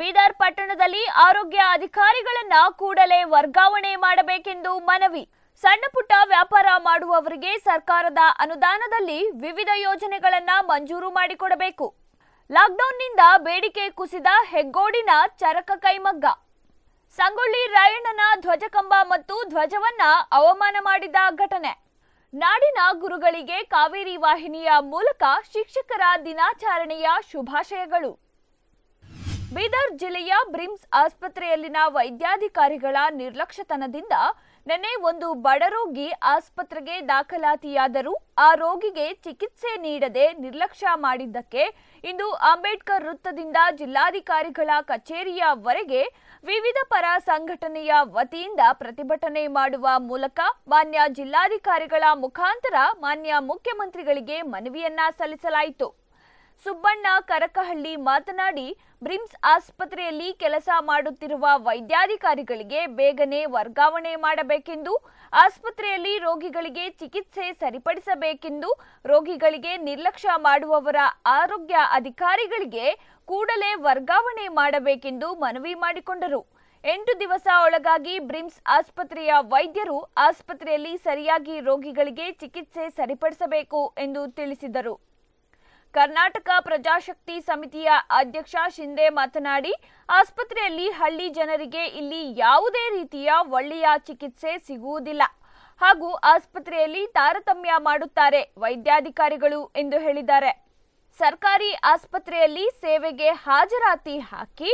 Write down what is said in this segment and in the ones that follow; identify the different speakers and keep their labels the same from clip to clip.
Speaker 1: ಬೀದರ್ ಪಟ್ಟಣದಲ್ಲಿ ಆರೋಗ್ಯ ಅಧಿಕಾರಿಗಳನ್ನ ಕೂಡಲೇ ವರ್ಗಾವಣೆ ಮಾಡಬೇಕೆಂದು ಮನವಿ ಸಣ್ಣ ಪುಟ್ಟ ವ್ಯಾಪಾರ ಮಾಡುವವರಿಗೆ ಸರ್ಕಾರದ ಅನುದಾನದಲ್ಲಿ ವಿವಿಧ ಯೋಜನೆಗಳನ್ನ ಮಂಜೂರು ಮಾಡಿಕೊಡಬೇಕು ಲಾಕ್ಡೌನ್ನಿಂದ ಬೇಡಿಕೆ ಕುಸಿದ ಹೆಗ್ಗೋಡಿನ ಚರಕ ಕೈಮಗ್ಗ ಸಂಗೊಳ್ಳಿ ರಾಯಣ್ಣನ ಧ್ವಜಕಂಬ ಮತ್ತು ಧ್ವಜವನ್ನ ಅವಮಾನ ಮಾಡಿದ ಘಟನೆ ನಾಡಿನ ಗುರುಗಳಿಗೆ ಕಾವೇರಿ ವಾಹಿನಿಯ ಮೂಲಕ ಶಿಕ್ಷಕರ ದಿನಾಚರಣೆಯ ಶುಭಾಶಯಗಳು ಬೀದರ್ ಜಿಲ್ಲೆಯ ಬ್ರಿಮ್ಸ್ ಆಸ್ಪತ್ರೆಯಲ್ಲಿನ ವೈದ್ಯಾಧಿಕಾರಿಗಳ ನಿರ್ಲಕ್ಷ್ಯತನದಿಂದ ನೆನೆ ಒಂದು ಬಡ ರೋಗಿ ಆಸ್ಪತ್ರೆಗೆ ದಾಖಲಾತಿಯಾದರೂ ಆ ರೋಗಿಗೆ ಚಿಕಿತ್ಸೆ ನೀಡದೆ ನಿರ್ಲಕ್ಷ್ಯ ಮಾಡಿದ್ದಕ್ಕೆ ಇಂದು ಅಂಬೇಡ್ಕರ್ ವೃತ್ತದಿಂದ ಜಿಲ್ಲಾಧಿಕಾರಿಗಳ ಕಚೇರಿಯವರೆಗೆ ವಿವಿಧ ಪರ ಸಂಘಟನೆಯ ವತಿಯಿಂದ ಪ್ರತಿಭಟನೆ ಮಾಡುವ ಮೂಲಕ ಮಾನ್ಯ ಜಿಲ್ಲಾಧಿಕಾರಿಗಳ ಮುಖಾಂತರ ಮಾನ್ಯ ಮುಖ್ಯಮಂತ್ರಿಗಳಿಗೆ ಮನವಿಯನ್ನ ಸಲ್ಲಿಸಲಾಯಿತು ಸುಬ್ಬಣ್ಣ ಕರಕಹಳ್ಳಿ ಮಾತನಾಡಿ ಬ್ರಿಮ್ಸ್ ಆಸ್ಪತ್ರೆಯಲ್ಲಿ ಕೆಲಸ ಮಾಡುತ್ತಿರುವ ವೈದ್ಯಾಧಿಕಾರಿಗಳಿಗೆ ಬೇಗನೆ ವರ್ಗಾವಣೆ ಮಾಡಬೇಕೆಂದು ಆಸ್ಪತ್ರೆಯಲ್ಲಿ ರೋಗಿಗಳಿಗೆ ಚಿಕಿತ್ಸೆ ಸರಿಪಡಿಸಬೇಕೆಂದು ರೋಗಿಗಳಿಗೆ ನಿರ್ಲಕ್ಷ್ಯ ಮಾಡುವವರ ಆರೋಗ್ಯ ಅಧಿಕಾರಿಗಳಿಗೆ ಕೂಡಲೇ ವರ್ಗಾವಣೆ ಮಾಡಬೇಕೆಂದು ಮನವಿ ಮಾಡಿಕೊಂಡರು ಎಂಟು ದಿವಸ ಒಳಗಾಗಿ ಬ್ರಿಮ್ಸ್ ಆಸ್ಪತ್ರೆಯ ವೈದ್ಯರು ಆಸ್ಪತ್ರೆಯಲ್ಲಿ ಸರಿಯಾಗಿ ರೋಗಿಗಳಿಗೆ ಚಿಕಿತ್ಸೆ ಸರಿಪಡಿಸಬೇಕು ಎಂದು ತಿಳಿಸಿದರು ಕರ್ನಾಟಕ ಪ್ರಜಾಶಕ್ತಿ ಸಮಿತಿಯ ಅಧ್ಯಕ್ಷ ಶಿಂದೆ ಮಾತನಾಡಿ ಆಸ್ಪತ್ರೆಯಲ್ಲಿ ಹಳ್ಳಿ ಜನರಿಗೆ ಇಲ್ಲಿ ಯಾವುದೇ ರೀತಿಯ ಒಳ್ಳೆಯ ಚಿಕಿತ್ಸೆ ಸಿಗುವುದಿಲ್ಲ ಹಾಗೂ ಆಸ್ಪತ್ರೆಯಲ್ಲಿ ತಾರತಮ್ಯ ಮಾಡುತ್ತಾರೆ ವೈದ್ಯಾಧಿಕಾರಿಗಳು ಎಂದು ಹೇಳಿದ್ದಾರೆ ಸರ್ಕಾರಿ ಆಸ್ಪತ್ರೆಯಲ್ಲಿ ಸೇವೆಗೆ ಹಾಜರಾತಿ ಹಾಕಿ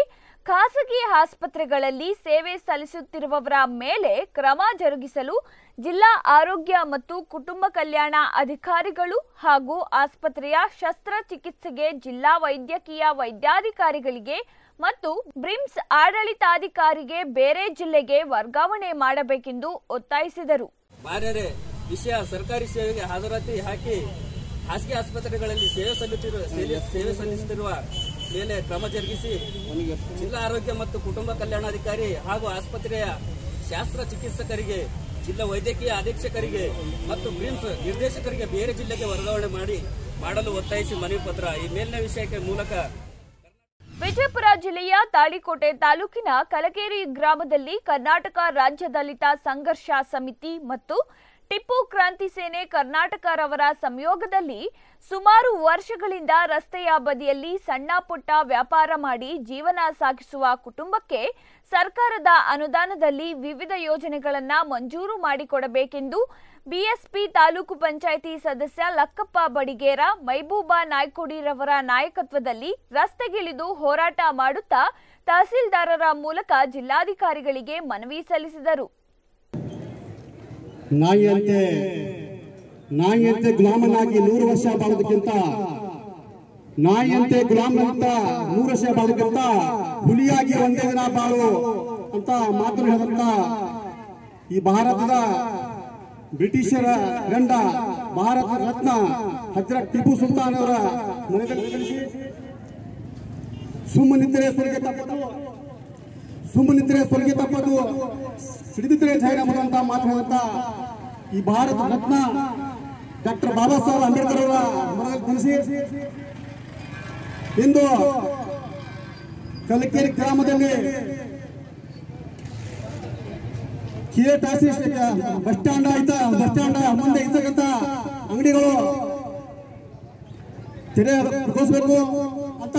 Speaker 1: ಖಾಸಗಿ ಆಸ್ಪತ್ರೆಗಳಲ್ಲಿ ಸೇವೆ ಸಲ್ಲಿಸುತ್ತಿರುವವರ ಮೇಲೆ ಕ್ರಮ ಜರುಗಿಸಲು ಜಿಲ್ಲಾ ಆರೋಗ್ಯ ಮತ್ತು ಕುಟುಂಬ ಕಲ್ಯಾಣ ಅಧಿಕಾರಿಗಳು ಹಾಗೂ ಆಸ್ಪತ್ರೆಯ ಶಸ್ತ್ರಚಿಕಿತ್ಸೆಗೆ ಜಿಲ್ಲಾ ವೈದ್ಯಕೀಯ ವೈದ್ಯಾಧಿಕಾರಿಗಳಿಗೆ ಮತ್ತು ಬ್ರಿಮ್ಸ್ ಆಡಳಿತಾಧಿಕಾರಿಗೆ ಬೇರೆ ಜಿಲ್ಲೆಗೆ ವರ್ಗಾವಣೆ ಮಾಡಬೇಕೆಂದು ಒತ್ತಾಯಿಸಿದರು ವಿಷಯ ಸರ್ಕಾರಿ ಸೇವೆಗೆ ಹಾಜರಾತಿ ಹಾಕಿ ಖಾಸಗಿ ಆಸ್ಪತ್ರೆಗಳಲ್ಲಿ ಸೇವೆ ಸಲ್ಲಿಸುತ್ತಿರುವ ಸೇವೆ ಸಲ್ಲಿಸುತ್ತಿರುವ ಮೇಲೆ ಕ್ರಮ ಜರುಗಿಸಿ ಜಿಲ್ಲಾ ಆರೋಗ್ಯ ಮತ್ತು ಕುಟುಂಬ ಕಲ್ಯಾಣಾಧಿಕಾರಿ ಹಾಗೂ ಆಸ್ಪತ್ರೆಯ ಶಾಸ್ತ್ರ ಚಿಕಿತ್ಸಕರಿಗೆ ಜಿಲ್ಲಾ ವೈದ್ಯಕೀಯ ಅಧೀಕ್ಷಕರಿಗೆ ಮತ್ತು ಮೀನ್ಸ್ ನಿರ್ದೇಶಕರಿಗೆ ಬೇರೆ ಜಿಲ್ಲೆಗೆ ವರ್ಗಾವಣೆ ಮಾಡಿ ಮಾಡಲು ಒತ್ತಾಯಿಸಿ ಮನವಿ ಪತ್ರ ಈ ಮೇಲಿನ ವಿಷಯಕ್ಕೆ ಮೂಲಕ ವಿಜಯಪುರ ಜಿಲ್ಲೆಯ ತಾಳಿಕೋಟೆ ತಾಲೂಕಿನ ಕಲಕೇರಿ ಗ್ರಾಮದಲ್ಲಿ ಕರ್ನಾಟಕ ರಾಜ್ಯ ದಲಿತ ಸಂಘರ್ಷ ಸಮಿತಿ ಮತ್ತು ಟಿಪ್ಪು ಕ್ರಾಂತಿ ಸೇನೆ ಕರ್ನಾಟಕ ರವರ ಸಂಯೋಗದಲ್ಲಿ ಸುಮಾರು ವರ್ಷಗಳಿಂದ ರಸ್ತೆಯ ಬದಿಯಲ್ಲಿ ಸಣ್ಣ ಪುಟ್ಟ ವ್ಯಾಪಾರ ಮಾಡಿ ಜೀವನ ಸಾಗಿಸುವ ಕುಟುಂಬಕ್ಕೆ ಸರ್ಕಾರದ ಅನುದಾನದಲ್ಲಿ ವಿವಿಧ ಯೋಜನೆಗಳನ್ನು ಮಂಜೂರು ಮಾಡಿಕೊಡಬೇಕೆಂದು ಬಿಎಸ್ಪಿ ತಾಲೂಕು ಪಂಚಾಯಿತಿ ಸದಸ್ಯ ಲಕ್ಕಪ್ಪ ಬಡಿಗೇರ ಮೈಬೂಬಾ ರವರ ನಾಯಕತ್ವದಲ್ಲಿ ರಸ್ತೆಗಿಳಿದು ಹೋರಾಟ ಮಾಡುತ್ತಾ ತಹಸೀಲ್ದಾರರ ಮೂಲಕ ಜಿಲ್ಲಾಧಿಕಾರಿಗಳಿಗೆ ಮನವಿ ಸಲ್ಲಿಸಿದರು ನಾಯಿಯಂತೆ ನಾಯಿಯಂತೆ ಗುಲಾಮನಾಗಿ ನೂರು ವರ್ಷ ಬಾಳೋದಕ್ಕಿಂತ ನಾಯಿಯಂತೆ ಗುಲಾಮನಂತ ನೂರು ವರ್ಷ ಬಾಳೋದಕ್ಕಿಂತ ಹುಲಿಯಾಗಿ ಒಂದೇ ದಿನ ಬಾಳು ಅಂತ ಮಾತ್ರ ಹೇಳುತ್ತ ಈ ಭಾರತದ ಬ್ರಿಟಿಷರ ಗಂಡ ಭಾರತ ರತ್ನ ಹಜರತ್ ಟಿಪ್ಪು ಸುಲ್ತಾನ್ ಅವರ ಮನೆಗೆ ಸುಮ್ಮನಿದ್ದರೆ ಸರಿಗೆ ತಪ್ಪು ಸುಮ್ಮನಿದ್ರೆ ಸ್ವರ್ಗೆ ತಪ್ಪದು ಸಿಡಿದಿದ್ರೆ ಜೈನ ಅನ್ನುವಂತ ಮಾತು ಈ ಭಾರತ ರತ್ನ ಡಾಕ್ಟರ್ ಬಾಬಾ ಸಾಹೇಬ್ ಅಂಬೇಡ್ಕರ್ ಅವರ ಮನದಲ್ಲಿ ತಿಳಿಸಿ ಇಂದು ಕಲಕೇರಿ ಗ್ರಾಮದಲ್ಲಿ ಕಿರೇಟಾಸಿ ಬಸ್ ಸ್ಟ್ಯಾಂಡ್ ಆಯ್ತಾ ಬಸ್ ಸ್ಟ್ಯಾಂಡ್ ಮುಂದೆ ಇರ್ತಕ್ಕಂಥ ಅಂಗಡಿಗಳು ತೆರೆ ಅಂತ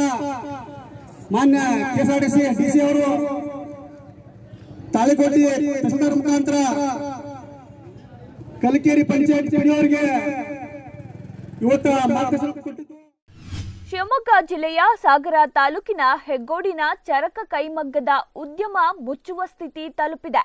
Speaker 1: ಮಾನ್ಯ K S R D C D C ಅವರು ಮುಖಾಂತರ ಕಲಕೇರಿ ಪಂಚಾಯತ್ ಪಡೆಯವರಿಗೆ ಇವತ್ತು ಶಿವಮೊಗ್ಗ ಜಿಲ್ಲೆಯ ಸಾಗರ ತಾಲೂಕಿನ ಹೆಗ್ಗೋಡಿನ ಚರಕ ಕೈಮಗ್ಗದ ಉದ್ಯಮ ಮುಚ್ಚುವ ಸ್ಥಿತಿ ತಲುಪಿದೆ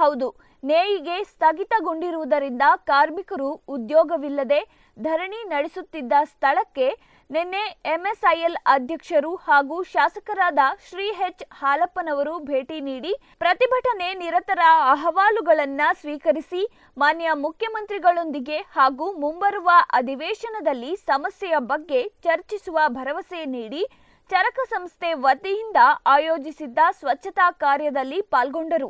Speaker 1: ಹೌದು ನೇಯಿಗೆ ಸ್ಥಗಿತಗೊಂಡಿರುವುದರಿಂದ ಕಾರ್ಮಿಕರು ಉದ್ಯೋಗವಿಲ್ಲದೆ ಧರಣಿ ನಡೆಸುತ್ತಿದ್ದ ಸ್ಥಳಕ್ಕೆ ನಿನ್ನೆ ಎಂಎಸ್ಐಎಲ್ ಅಧ್ಯಕ್ಷರು ಹಾಗೂ ಶಾಸಕರಾದ ಶ್ರೀ ಹೆಚ್ ಹಾಲಪ್ಪನವರು ಭೇಟಿ ನೀಡಿ ಪ್ರತಿಭಟನೆ ನಿರತರ ಅಹವಾಲುಗಳನ್ನ ಸ್ವೀಕರಿಸಿ ಮಾನ್ಯ ಮುಖ್ಯಮಂತ್ರಿಗಳೊಂದಿಗೆ ಹಾಗೂ ಮುಂಬರುವ ಅಧಿವೇಶನದಲ್ಲಿ ಸಮಸ್ಯೆಯ ಬಗ್ಗೆ ಚರ್ಚಿಸುವ ಭರವಸೆ ನೀಡಿ ಚರಕ ಸಂಸ್ಥೆ ವತಿಯಿಂದ ಆಯೋಜಿಸಿದ್ದ ಸ್ವಚ್ಛತಾ ಕಾರ್ಯದಲ್ಲಿ ಪಾಲ್ಗೊಂಡರು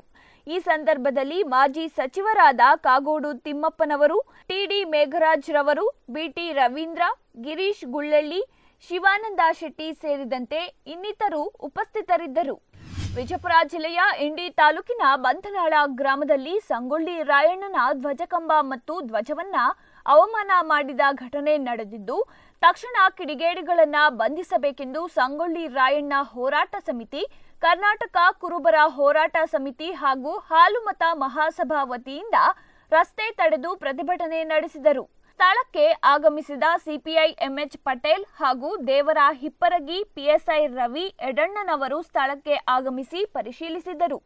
Speaker 1: ಈ ಸಂದರ್ಭದಲ್ಲಿ ಮಾಜಿ ಸಚಿವರಾದ ಕಾಗೋಡು ತಿಮ್ಮಪ್ಪನವರು ಟಿಡಿ ಮೇಘರಾಜ್ ರವರು ಬಿಟಿ ರವೀಂದ್ರ ಗಿರೀಶ್ ಗುಳ್ಳಳ್ಳಿ ಶಿವಾನಂದ ಶೆಟ್ಟಿ ಸೇರಿದಂತೆ ಇನ್ನಿತರು ಉಪಸ್ಥಿತರಿದ್ದರು ವಿಜಯಪುರ ಜಿಲ್ಲೆಯ ಇಂಡಿ ತಾಲೂಕಿನ ಬಂಧನಾಳ ಗ್ರಾಮದಲ್ಲಿ ಸಂಗೊಳ್ಳಿ ರಾಯಣ್ಣನ ಧ್ವಜಕಂಬ ಮತ್ತು ಧ್ವಜವನ್ನ ಅವಮಾನ ಮಾಡಿದ ಘಟನೆ ನಡೆದಿದ್ದು ತಕ್ಷಣ ಕಿಡಿಗೇಡಿಗಳನ್ನ ಬಂಧಿಸಬೇಕೆಂದು ಸಂಗೊಳ್ಳಿ ರಾಯಣ್ಣ ಹೋರಾಟ ಸಮಿತಿ ಕರ್ನಾಟಕ ಕುರುಬರ ಹೋರಾಟ ಸಮಿತಿ ಹಾಗೂ ಹಾಲುಮತ ಮಹಾಸಭಾ ವತಿಯಿಂದ ರಸ್ತೆ ತಡೆದು ಪ್ರತಿಭಟನೆ ನಡೆಸಿದರು ಸ್ಥಳಕ್ಕೆ ಆಗಮಿಸಿದ ಸಿಪಿಐ ಎಂಎಚ್ ಪಟೇಲ್ ಹಾಗೂ ದೇವರ ಹಿಪ್ಪರಗಿ ಪಿಎಸ್ಐ ರವಿ ಎಡಣ್ಣನವರು ಸ್ಥಳಕ್ಕೆ ಆಗಮಿಸಿ ಪರಿಶೀಲಿಸಿದರು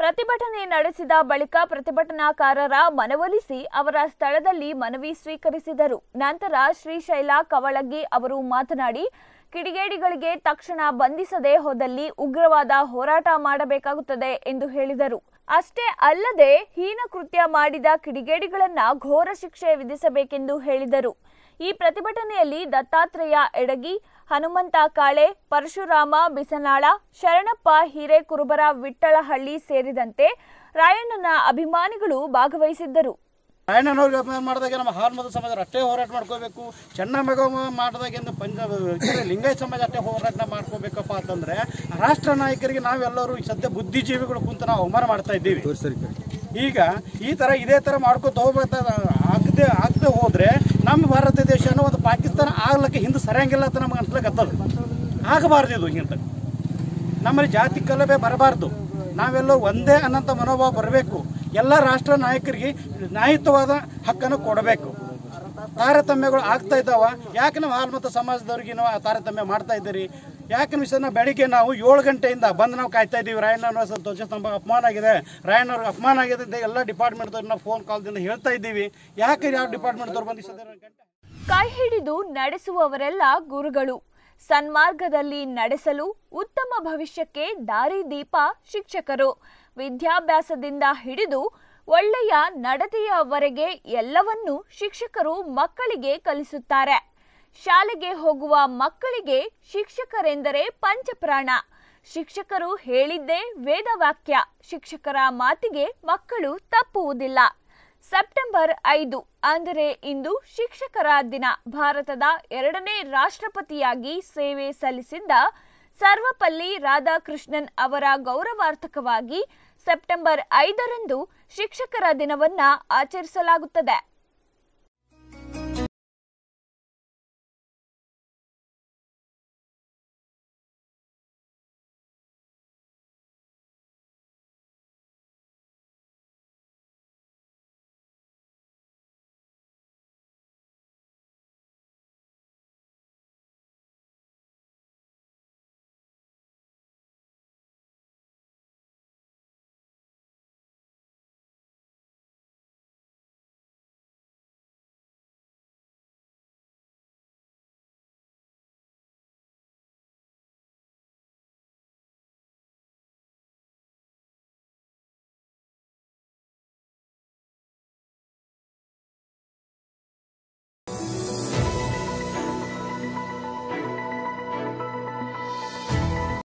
Speaker 1: ಪ್ರತಿಭಟನೆ ನಡೆಸಿದ ಬಳಿಕ ಪ್ರತಿಭಟನಾಕಾರರ ಮನವೊಲಿಸಿ ಅವರ ಸ್ಥಳದಲ್ಲಿ ಮನವಿ ಸ್ವೀಕರಿಸಿದರು ನಂತರ ಶ್ರೀಶೈಲ ಕವಳಗಿ ಅವರು ಮಾತನಾಡಿ ಕಿಡಿಗೇಡಿಗಳಿಗೆ ತಕ್ಷಣ ಬಂಧಿಸದೆ ಹೋದಲ್ಲಿ ಉಗ್ರವಾದ ಹೋರಾಟ ಮಾಡಬೇಕಾಗುತ್ತದೆ ಎಂದು ಹೇಳಿದರು ಅಷ್ಟೇ ಅಲ್ಲದೆ ಹೀನ ಕೃತ್ಯ ಮಾಡಿದ ಕಿಡಿಗೇಡಿಗಳನ್ನ ಘೋರ ಶಿಕ್ಷೆ ವಿಧಿಸಬೇಕೆಂದು ಹೇಳಿದರು ಈ ಪ್ರತಿಭಟನೆಯಲ್ಲಿ ದತ್ತಾತ್ರೇಯ ಎಡಗಿ ಹನುಮಂತ ಕಾಳೆ ಪರಶುರಾಮ ಬಿಸನಾಳ ಶರಣಪ್ಪ ಹಿರೇಕುರುಬರ ವಿಠ್ಠಳಹಳ್ಳಿ ಸೇರಿದಂತೆ ರಾಯಣ್ಣನ ಅಭಿಮಾನಿಗಳು ಭಾಗವಹಿಸಿದ್ದರು ನಾರಾಯಣನವ್ರು ಮಾಡಿದಾಗ ನಮ್ಮ ಹಾರ್ಮದ ಸಮಾಜ ಅಷ್ಟೇ ಹೋರಾಟ ಮಾಡ್ಕೋಬೇಕು ಚೆನ್ನಮ್ಮಗ ಮಾಡಿದಾಗಿಂದು ಪಂಜಾಬ್ ಲಿಂಗಾಯತ ಸಮಾಜ ಅಷ್ಟೇ ಹೋರಾಟ ಮಾಡ್ಕೋಬೇಕಪ್ಪ ಅಂತಂದ್ರೆ ರಾಷ್ಟ್ರ ನಾಯಕರಿಗೆ ನಾವೆಲ್ಲರೂ ಸದ್ಯ ಬುದ್ಧಿಜೀವಿಗಳು ಕುಂತು ನಾವು ಅವಮಾನ ಮಾಡ್ತಾ ಇದ್ದೀವಿ ಈಗ ಈ ತರ ಇದೇ ತರ ಮಾಡ್ಕೊತ ಹೋಗ್ತಾ ಆಗದೆ ಆಗದೆ ಹೋದ್ರೆ ನಮ್ಮ ಭಾರತ ದೇಶ ಒಂದು ಪಾಕಿಸ್ತಾನ ಆಗ್ಲಕ್ಕೆ ಹಿಂದೆ ಸರಿಯಂಗಿಲ್ಲ ಅಂತ ನಮ್ಗೆ ಹತ್ತದ ಆಗಬಾರ್ದು ಇದು ಹಿಂತ ನಮ್ಮಲ್ಲಿ ಜಾತಿ ಕಲಭೆ ಬರಬಾರ್ದು ನಾವೆಲ್ಲರೂ ಒಂದೇ ಅನ್ನಂಥ ಮನೋಭಾವ ಬರಬೇಕು ಎಲ್ಲ ರಾಷ್ಟ್ರ ನಾಯಕರಿಗೆ ನ್ಯಾಯಯುತವಾದ ಹಕ್ಕನ್ನು ಕೊಡಬೇಕು ತಾರತಮ್ಯಗಳು ಆಗ್ತಾ ಇದ್ದಾವ ಯಾಕೆ ನಾವು ಹಾಲ್ಮತ ಸಮಾಜದವ್ರಿಗೆ ನಾವು ತಾರತಮ್ಯ ಮಾಡ್ತಾ ಇದ್ದೀರಿ ಯಾಕೆ ವಿಷಯ ನಾವು ಬೆಳಿಗ್ಗೆ ನಾವು ಏಳು ಗಂಟೆಯಿಂದ ಬಂದು ನಾವು ಕಾಯ್ತಾ ಇದ್ದೀವಿ ಧ್ವಜ ಸ್ತಂಭ ಅಪಮಾನ ಆಗಿದೆ ರಾಯಣ್ಣವ್ರಿಗೆ ಅಪಮಾನ ಆಗಿದೆ ಅಂತ ಎಲ್ಲ ಡಿಪಾರ್ಟ್ಮೆಂಟ್ದವ್ರು ನಾವು ಫೋನ್ ಕಾಲ್ದಿಂದ ಹೇಳ್ತಾ ಇದ್ದೀವಿ ಯಾಕೆ ಯಾವ ಡಿಪಾರ್ಟ್ಮೆಂಟ್ದವ್ರು ಬಂದು ಕೈ ಹಿಡಿದು ನಡೆಸುವವರೆಲ್ಲ ಗುರುಗಳು ಸನ್ಮಾರ್ಗದಲ್ಲಿ ನಡೆಸಲು ಉತ್ತಮ ಭವಿಷ್ಯಕ್ಕೆ ದಾರಿದೀಪ ಶಿಕ್ಷಕರು ವಿದ್ಯಾಭ್ಯಾಸದಿಂದ ಹಿಡಿದು ಒಳ್ಳೆಯ ನಡತೆಯವರೆಗೆ ಎಲ್ಲವನ್ನೂ ಶಿಕ್ಷಕರು ಮಕ್ಕಳಿಗೆ ಕಲಿಸುತ್ತಾರೆ ಶಾಲೆಗೆ ಹೋಗುವ ಮಕ್ಕಳಿಗೆ ಶಿಕ್ಷಕರೆಂದರೆ ಪಂಚಪ್ರಾಣ ಶಿಕ್ಷಕರು ಹೇಳಿದ್ದೇ ವೇದವಾಕ್ಯ ಶಿಕ್ಷಕರ ಮಾತಿಗೆ ಮಕ್ಕಳು ತಪ್ಪುವುದಿಲ್ಲ ಸೆಪ್ಟೆಂಬರ್ ಐದು ಅಂದರೆ ಇಂದು ಶಿಕ್ಷಕರ ದಿನ ಭಾರತದ ಎರಡನೇ ರಾಷ್ಟ್ರಪತಿಯಾಗಿ ಸೇವೆ ಸಲ್ಲಿಸಿದ್ದ ಸರ್ವಪಲ್ಲಿ ರಾಧಾಕೃಷ್ಣನ್ ಅವರ ಗೌರವಾರ್ಥಕವಾಗಿ ಸೆಪ್ಟೆಂಬರ್ ಐದರಂದು ಶಿಕ್ಷಕರ ದಿನವನ್ನ ಆಚರಿಸಲಾಗುತ್ತದೆ